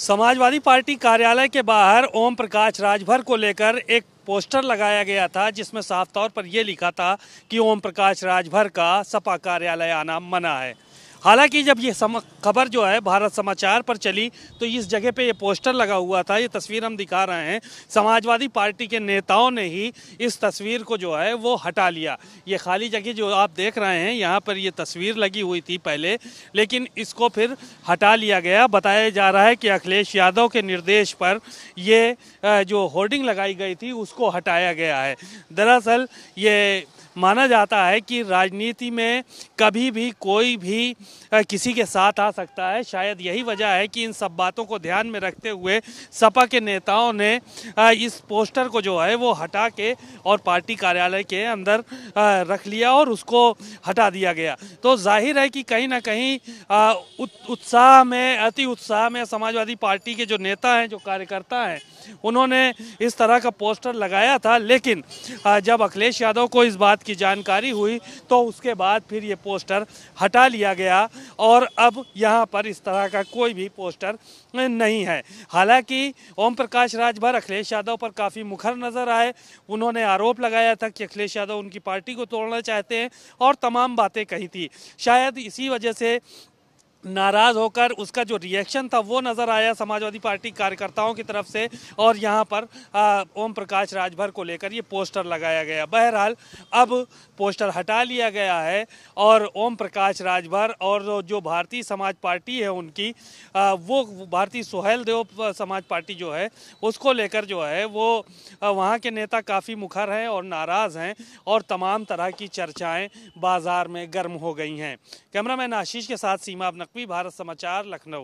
Samajwadi party कार्यालय के बाहर ओम प्रकाश राजभर को लेकर एक पोस्टर लगाया गया था जिसमें साफ तौर पर यह लिखा था कि ओम प्रकाश राजभर का सपा कार्यालय आना मना है हालांकि जब ये खबर जो है भारत समाचार पर चली तो इस जगह पे ये पोस्टर लगा हुआ था ये तस्वीर हम दिखा रहे हैं समाजवादी पार्टी के नेताओं ने ही इस तस्वीर को जो है वो हटा लिया ये खाली जगह जो आप देख रहे हैं यहाँ पर ये तस्वीर लगी हुई थी पहले लेकिन इसको फिर हटा लिया गया बताया जा रहा है कि अखिलेश यादव के निर्देश पर ये जो होर्डिंग लगाई गई थी उसको हटाया गया है दरअसल ये माना जाता है कि राजनीति में कभी भी कोई भी किसी के साथ आ सकता है शायद यही वजह है कि इन सब बातों को ध्यान में रखते हुए सपा के नेताओं ने इस पोस्टर को जो है वो हटा के और पार्टी कार्यालय के अंदर रख लिया और उसको हटा दिया गया तो जाहिर है कि कहीं ना कहीं उत्साह में अति उत्साह में समाजवादी पार्टी के जो नेता हैं जो कार्यकर्ता हैं उन्होंने इस तरह का पोस्टर लगाया था लेकिन जब अखिलेश यादव को इस बात की जानकारी हुई तो उसके बाद फिर ये पोस्टर हटा लिया गया और अब यहाँ पर इस तरह का कोई भी पोस्टर नहीं है हालांकि ओम प्रकाश राजभर अखिलेश यादव पर काफ़ी मुखर नज़र आए उन्होंने आरोप लगाया था कि अखिलेश यादव उनकी पार्टी को तोड़ना चाहते हैं और तमाम बातें कही थी शायद इसी वजह से नाराज़ होकर उसका जो रिएक्शन था वो नज़र आया समाजवादी पार्टी कार्यकर्ताओं की तरफ से और यहाँ पर ओम प्रकाश राजभर को लेकर ये पोस्टर लगाया गया बहरहाल अब पोस्टर हटा लिया गया है और ओम प्रकाश राजभर और जो भारतीय समाज पार्टी है उनकी वो भारतीय सुहेल देव समाज पार्टी जो है उसको लेकर जो है वो वहाँ के नेता काफ़ी मुखर हैं और नाराज़ हैं और तमाम तरह की चर्चाएँ बाज़ार में गर्म हो गई हैं मैन आशीष के साथ सीमा अपना नकवी भारत समाचार लखनऊ